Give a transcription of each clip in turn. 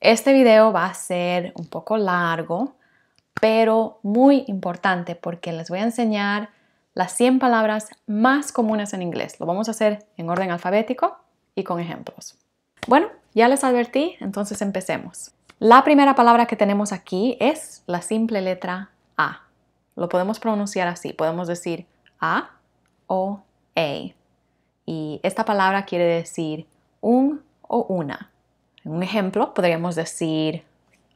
Este video va a ser un poco largo, pero muy importante porque les voy a enseñar las 100 palabras más comunes en inglés. Lo vamos a hacer en orden alfabético y con ejemplos. Bueno, ya les advertí, entonces empecemos. La primera palabra que tenemos aquí es la simple letra A. Lo podemos pronunciar así, podemos decir A o A. E. Y esta palabra quiere decir un o una. Un ejemplo, podríamos decir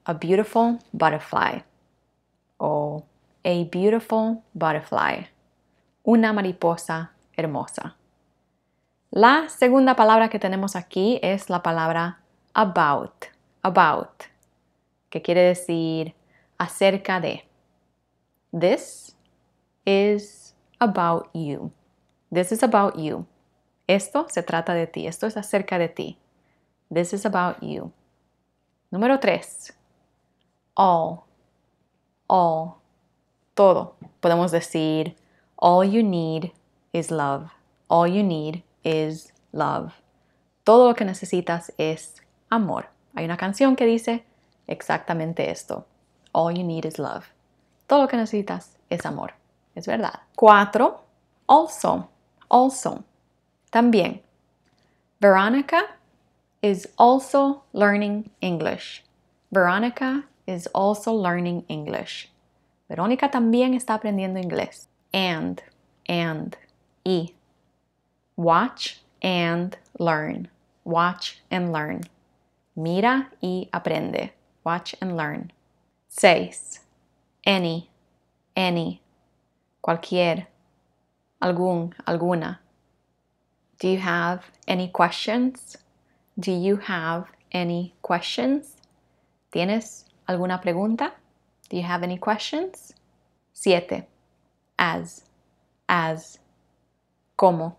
a beautiful butterfly o a beautiful butterfly, una mariposa hermosa. La segunda palabra que tenemos aquí es la palabra about, about, que quiere decir acerca de. This is about you. This is about you. Esto se trata de ti, esto es acerca de ti. This is about you. Número tres. All. All. Todo. Podemos decir, all you need is love. All you need is love. Todo lo que necesitas es amor. Hay una canción que dice exactamente esto. All you need is love. Todo lo que necesitas es amor. Es verdad. Cuatro. Also. Also. También. Veronica is also learning English. Veronica is also learning English. Verónica también está aprendiendo inglés. And, and, y. Watch and learn. Watch and learn. Mira y aprende. Watch and learn. Seis. Any, any. Cualquier. Algún, alguna. Do you have any questions? Do you have any questions? ¿Tienes alguna pregunta? Do you have any questions? Siete. As. As. Como.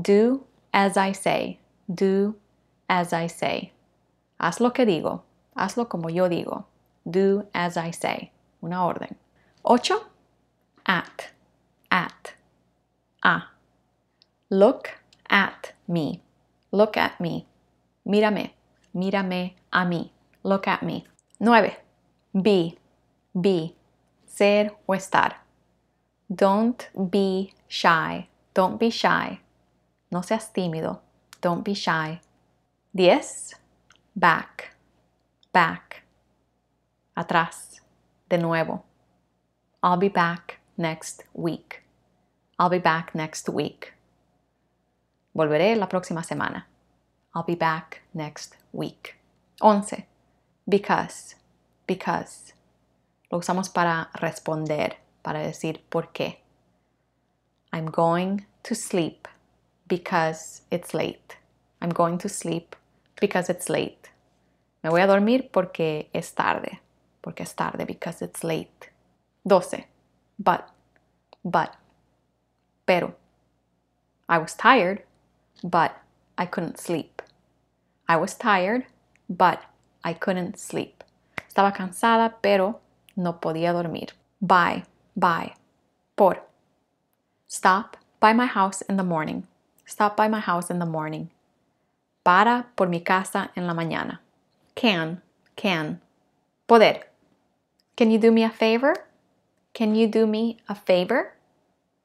Do as I say. Do as I say. Haz lo que digo. Hazlo como yo digo. Do as I say. Una orden. Ocho. At. At. A. Ah. Look at me. Look at me. Mírame. Mírame a mí. Look at me. Nueve. Be. Be. Ser o estar. Don't be shy. Don't be shy. No seas tímido. Don't be shy. 10. Back. Back. Atrás. De nuevo. I'll be back next week. I'll be back next week. Volveré la próxima semana. I'll be back next week. 11. Because. Because. Lo usamos para responder, para decir por qué. I'm going to sleep because it's late. I'm going to sleep because it's late. Me voy a dormir porque es tarde. Porque es tarde, because it's late. 12. But. But. Pero. I was tired but I couldn't sleep. I was tired, but I couldn't sleep. Estaba cansada, pero no podía dormir. By, by, por. Stop by my house in the morning. Stop by my house in the morning. Para por mi casa en la mañana. Can, can. Poder. Can you do me a favor? Can you do me a favor?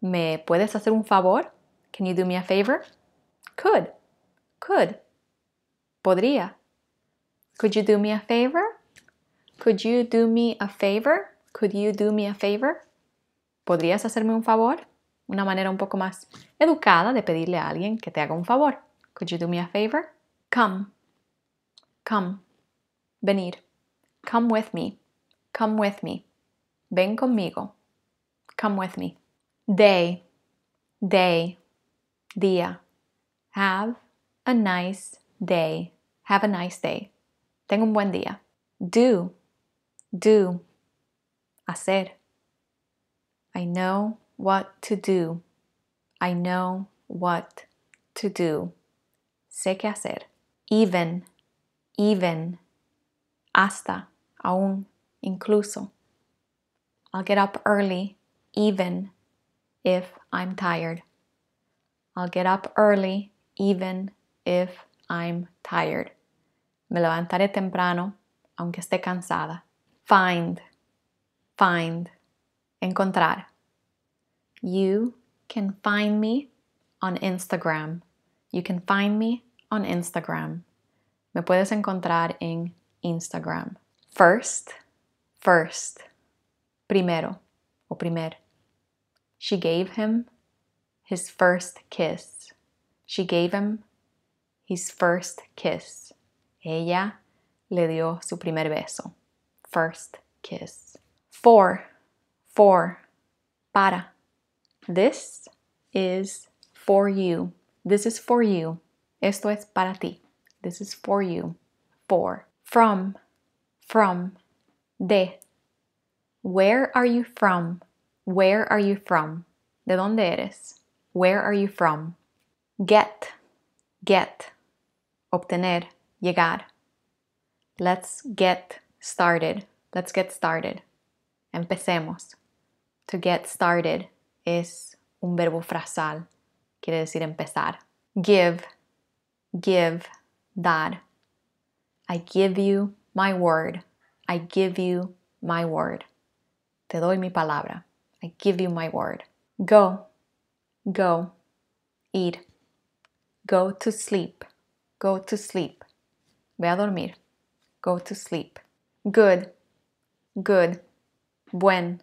¿Me puedes hacer un favor? Can you do me a favor? Could. Could. Podría. Could you do me a favor? Could you do me a favor? Could you do me a favor? ¿Podrías hacerme un favor? Una manera un poco más educada de pedirle a alguien que te haga un favor. Could you do me a favor? Come. Come. Venir. Come with me. Come with me. Ven conmigo. Come with me. Day. Day. Día. Have a nice day. Have a nice day. Tengo un buen día. Do. Do. Hacer. I know what to do. I know what to do. Sé qué hacer. Even. Even. Hasta. Aún. Incluso. I'll get up early. Even if I'm tired. I'll get up early even if I'm tired. Me levantaré temprano, aunque esté cansada. Find, find, encontrar. You can find me on Instagram. You can find me on Instagram. Me puedes encontrar en Instagram. First, first, primero o primer. She gave him his first kiss. She gave him his first kiss. Ella le dio su primer beso. First kiss. Four, for, para. This is for you. This is for you. Esto es para ti. This is for you. For, from, from, de. Where are you from? Where are you from? ¿De dónde eres? Where are you from? Get, get, obtener, llegar. Let's get started. Let's get started. Empecemos. To get started es un verbo frasal, quiere decir empezar. Give, give, dar. I give you my word. I give you my word. Te doy mi palabra. I give you my word. Go, go, eat. Go to sleep. Go to sleep. Ve a dormir. Go to sleep. Good. Good. Buen.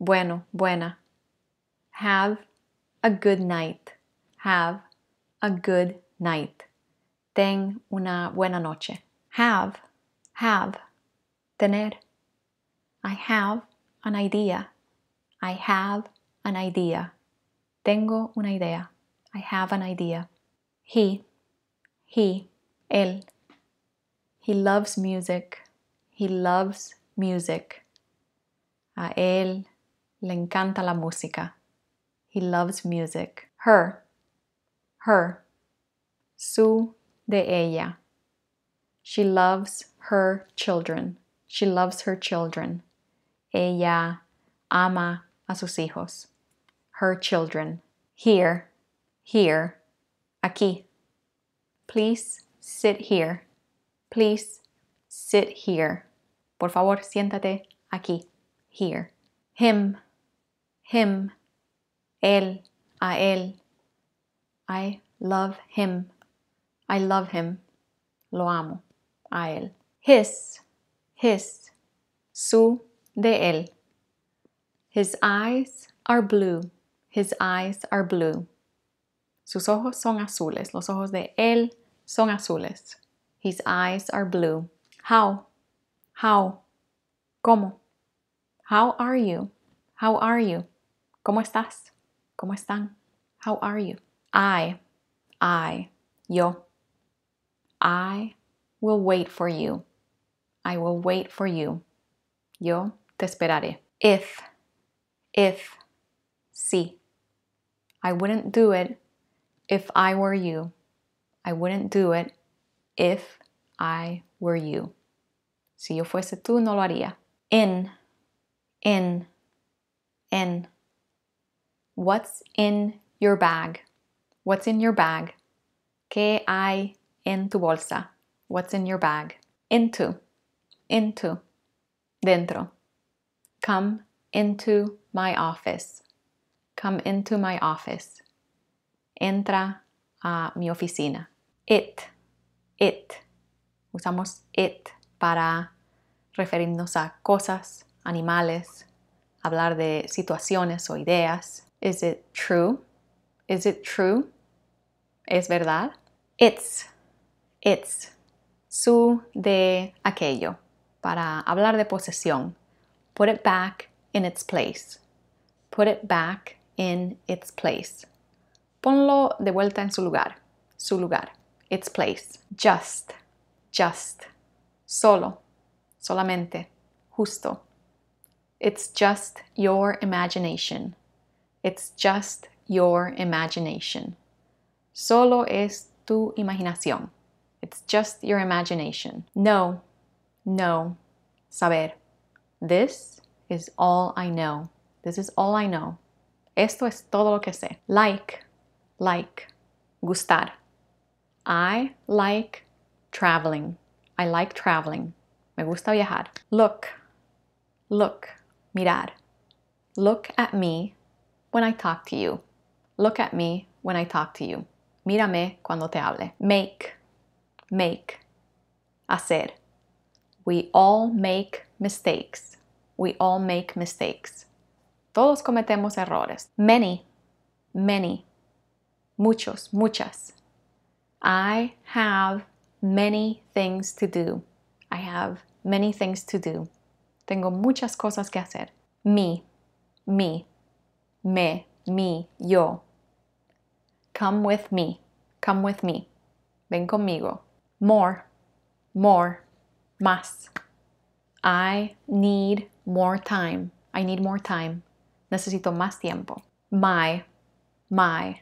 Bueno. Buena. Have a good night. Have a good night. Ten una buena noche. Have. Have. Tener. I have an idea. I have an idea. Tengo una idea. I have an idea. He, he, él. He loves music. He loves music. A él le encanta la música. He loves music. Her, her. Su de ella. She loves her children. She loves her children. Ella ama a sus hijos. Her children. Here, here. Aquí. Please sit here. Please sit here. Por favor, siéntate aquí. Here. Him. Him. Él. A él. I love him. I love him. Lo amo. A él. His. His. Su. De él. His eyes are blue. His eyes are blue. Sus ojos son azules. Los ojos de él son azules. His eyes are blue. How? How? ¿Cómo? How are you? How are you? ¿Cómo estás? ¿Cómo están? How are you? I. I. Yo. I will wait for you. I will wait for you. Yo te esperaré. If. If. Sí. I wouldn't do it If I were you, I wouldn't do it if I were you. Si yo fuese tú, no lo haría. In, in, in. What's in your bag? What's in your bag? ¿Qué hay en tu bolsa? What's in your bag? Into, into, dentro. Come into my office. Come into my office. entra a mi oficina. It, it. Usamos it para referirnos a cosas, animales, hablar de situaciones o ideas. Is it true? Is it true? ¿Es verdad? It's, it's. Su de aquello para hablar de posesión. Put it back in its place. Put it back in its place. Ponlo de vuelta en su lugar, su lugar, its place. Just, just. Solo, solamente, justo. It's just your imagination. It's just your imagination. Solo es tu imaginación. It's just your imagination. No, no, saber. This is all I know. This is all I know. Esto es todo lo que sé. Like, like, gustar. I like traveling. I like traveling. Me gusta viajar. Look, look, mirar. Look at me when I talk to you. Look at me when I talk to you. Mírame cuando te hable. Make, make, hacer. We all make mistakes. We all make mistakes. Todos cometemos errores. Many, many muchos, muchas. I have many things to do. I have many things to do. Tengo muchas cosas que hacer. Me, me, me, me, yo. Come with me, come with me. Ven conmigo. More, more, más. I need more time. I need more time. Necesito más tiempo. My, my,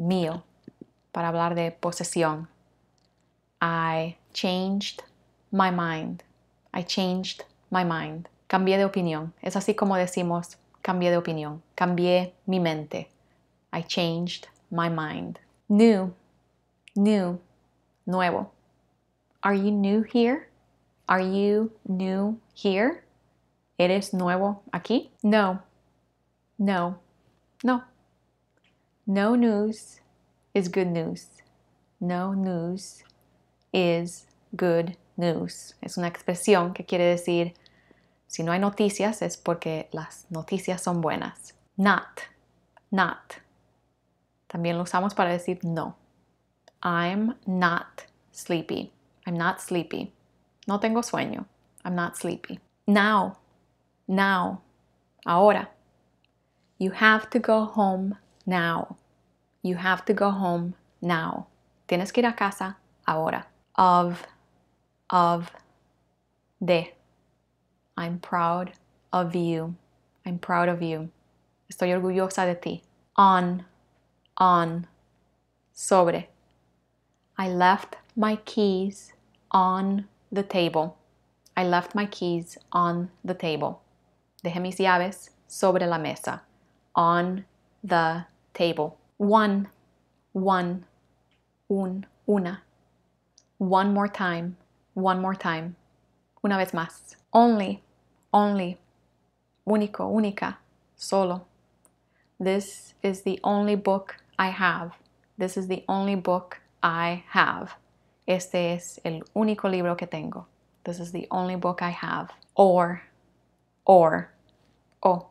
mío para hablar de posesión. I changed my mind. I changed my mind. Cambié de opinión. Es así como decimos cambié de opinión. Cambié mi mente. I changed my mind. New. New. Nuevo. Are you new here? Are you new here? ¿Eres nuevo aquí? No. No. No. No news is good news. No news is good news. Es una expresión que quiere decir si no hay noticias es porque las noticias son buenas. Not, not. También lo usamos para decir no. I'm not sleepy. I'm not sleepy. No tengo sueño. I'm not sleepy. Now, now, ahora. You have to go home now. You have to go home now. Tienes que ir a casa ahora. Of, of, de. I'm proud of you. I'm proud of you. Estoy orgullosa de ti. On, on, sobre. I left my keys on the table. I left my keys on the table. Dejé mis llaves sobre la mesa. On the table. One, one, un, una. One more time, one more time. Una vez más. Only, only. Único, única. Solo. This is the only book I have. This is the only book I have. Este es el único libro que tengo. This is the only book I have. Or, or, o.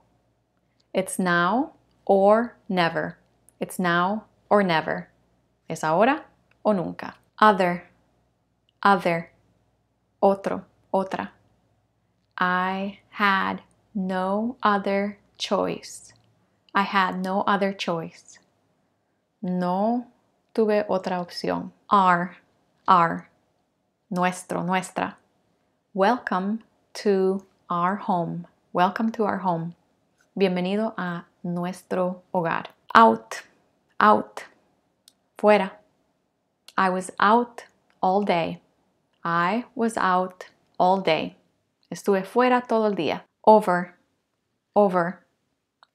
It's now or never. It's now or never. Es ahora o nunca. Other, other, otro, otra. I had no other choice. I had no other choice. No tuve otra opción. Our, our, nuestro, nuestra. Welcome to our home. Welcome to our home. Bienvenido a nuestro hogar. Out, out, fuera. I was out all day. I was out all day. Estuve fuera todo el día. Over, over,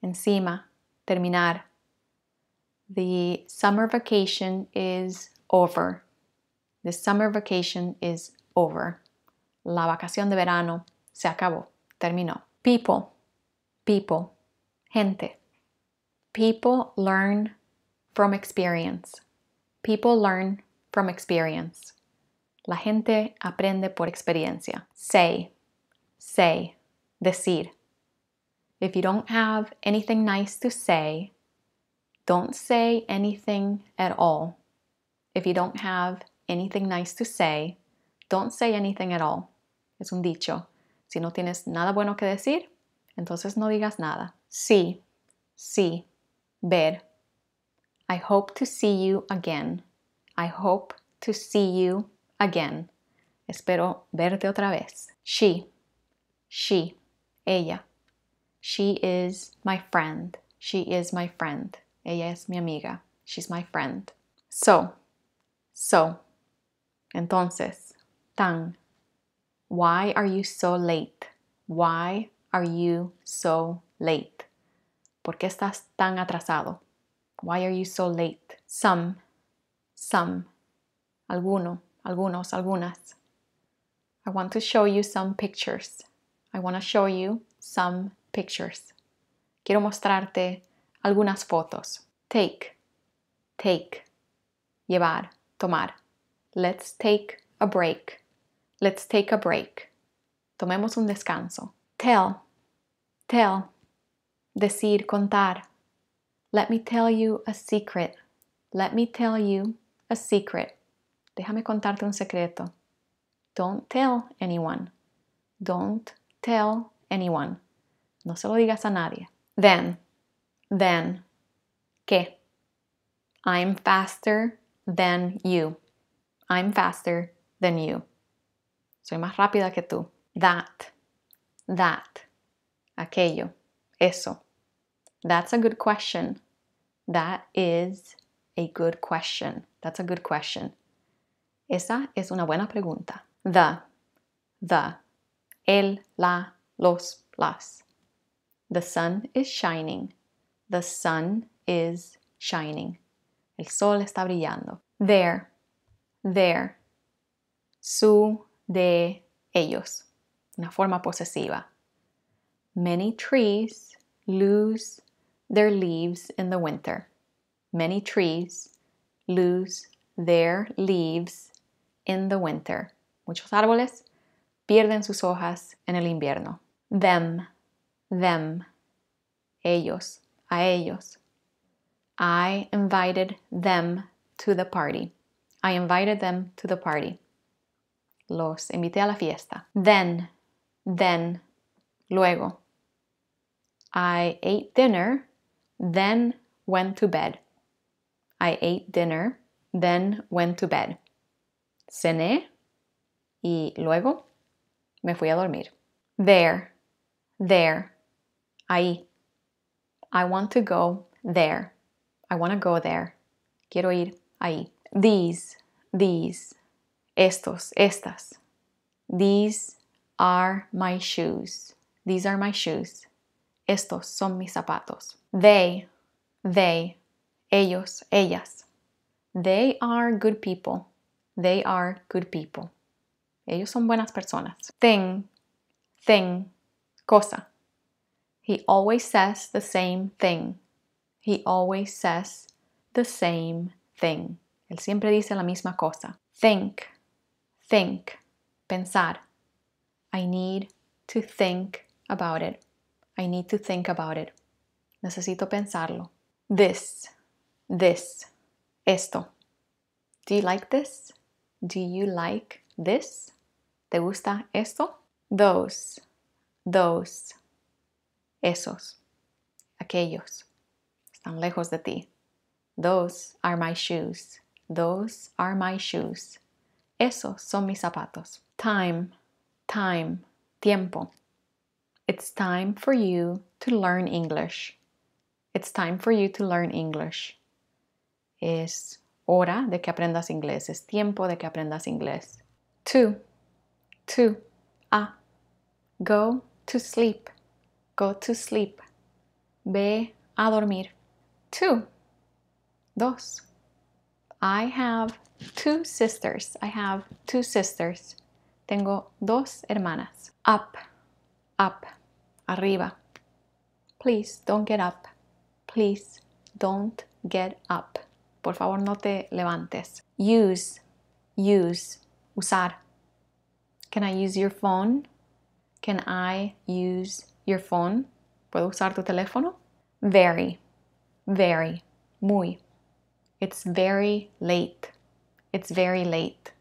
encima, terminar. The summer vacation is over. The summer vacation is over. La vacación de verano se acabó, terminó. People, people. Gente. People learn from experience. People learn from experience. La gente aprende por experiencia. Say. Say. Decir. If you don't have anything nice to say, don't say anything at all. If you don't have anything nice to say, don't say anything at all. Es un dicho. Si no tienes nada bueno que decir, Entonces no digas nada. Sí, sí, ver. I hope to see you again. I hope to see you again. Espero verte otra vez. She, she, ella. She is my friend. She is my friend. Ella es mi amiga. She's my friend. So, so. Entonces, Tang. Why are you so late? Why are you so late? ¿Por qué estás tan atrasado? Why are you so late? Some, some, alguno, algunos, algunas. I want to show you some pictures. I want to show you some pictures. Quiero mostrarte algunas fotos. Take, take, llevar, tomar. Let's take a break. Let's take a break. Tomemos un descanso. Tell, Tell, decir, contar. Let me tell you a secret. Let me tell you a secret. Déjame contarte un secreto. Don't tell anyone. Don't tell anyone. No se lo digas a nadie. Then, then, que. I'm faster than you. I'm faster than you. Soy más rápida que tú. That, that. aquello, eso. That's a good question. That is a good question. That's a good question. Esa es una buena pregunta. The, the, el, la, los, las. The sun is shining. The sun is shining. El sol está brillando. There, there. Su, de, ellos. Una forma posesiva. Many trees lose their leaves in the winter. Many trees lose their leaves in the winter. Muchos árboles pierden sus hojas en el invierno. Them, them, ellos, a ellos. I invited them to the party. I invited them to the party. Los invité a la fiesta. Then, then, luego. I ate dinner, then went to bed. I ate dinner, then went to bed. Cené y luego me fui a dormir. There, there, ahí. I want to go there. I want to go there. Quiero ir ahí. These, these, estos, estas. These are my shoes. These are my shoes. Estos son mis zapatos. They, they, ellos, ellas. They are good people. They are good people. Ellos son buenas personas. Thing, thing, cosa. He always says the same thing. He always says the same thing. Él siempre dice la misma cosa. Think, think, pensar. I need to think about it. I need to think about it. Necesito pensarlo. This. This. Esto. Do you like this? Do you like this? ¿Te gusta esto? Those. Those. Esos. Aquellos. Están lejos de ti. Those are my shoes. Those are my shoes. Esos son mis zapatos. Time. Time. Tiempo. It's time for you to learn English. It's time for you to learn English. Es hora de que aprendas inglés. Es tiempo de que aprendas inglés. Two, two, A. Go to sleep. Go to sleep. Ve a dormir. Two. Dos. I have two sisters. I have two sisters. Tengo dos hermanas. Up up, arriba. Please don't get up. Please don't get up. Por favor, no te levantes. Use, use, usar. Can I use your phone? Can I use your phone? ¿Puedo usar tu teléfono? Very, very, muy. It's very late. It's very late.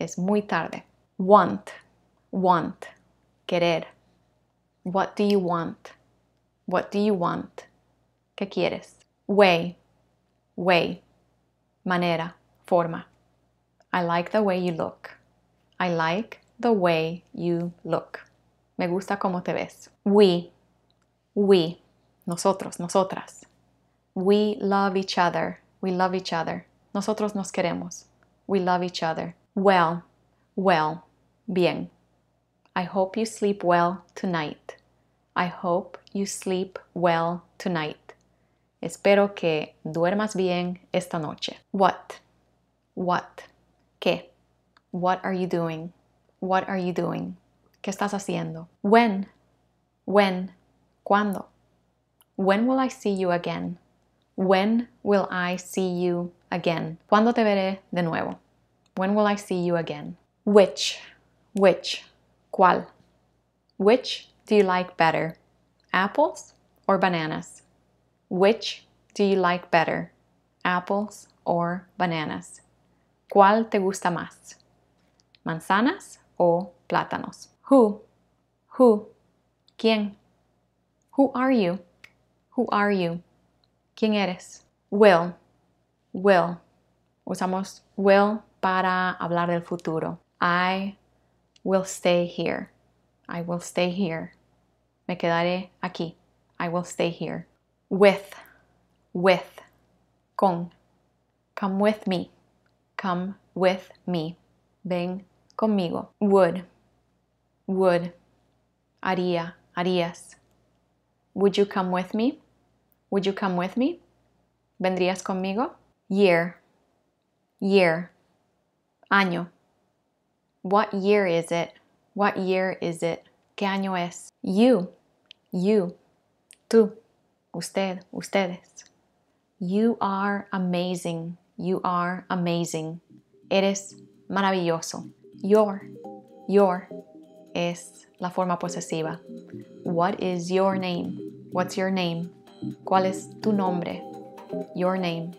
Es muy tarde. Want, want, querer. What do you want? What do you want? ¿Qué quieres? Way. Way. Manera. Forma. I like the way you look. I like the way you look. Me gusta cómo te ves. We. We. Nosotros, nosotras. We love each other. We love each other. Nosotros nos queremos. We love each other. Well. Well. Bien. I hope you sleep well tonight. I hope you sleep well tonight. Espero que duermas bien esta noche. What? What? ¿Qué? What are you doing? What are you doing? ¿Qué estás haciendo? When? When? ¿Cuándo? When will I see you again? When will I see you again? ¿Cuándo te veré de nuevo? When will I see you again? Which? Which? ¿Cuál? Which do you like better? Apples or bananas? Which do you like better? Apples or bananas? ¿Cuál te gusta más? Manzanas o plátanos? Who? Who? ¿Quién? Who are you? Who are you? ¿Quién eres? Will. Will. Usamos will para hablar del futuro. I will stay here. I will stay here. Me quedaré aquí. I will stay here. With, with, con. Come with me. Come with me. Ven conmigo. Would, would. Haría, harías. Would you come with me? Would you come with me? ¿Vendrías conmigo? Year, year. Año. What year is it? What year is it? ¿Qué año es? You, you, tú, usted, ustedes. You are amazing. You are amazing. Eres maravilloso. Your, your es la forma posesiva. What is your name? What's your name? ¿Cuál es tu nombre? Your name.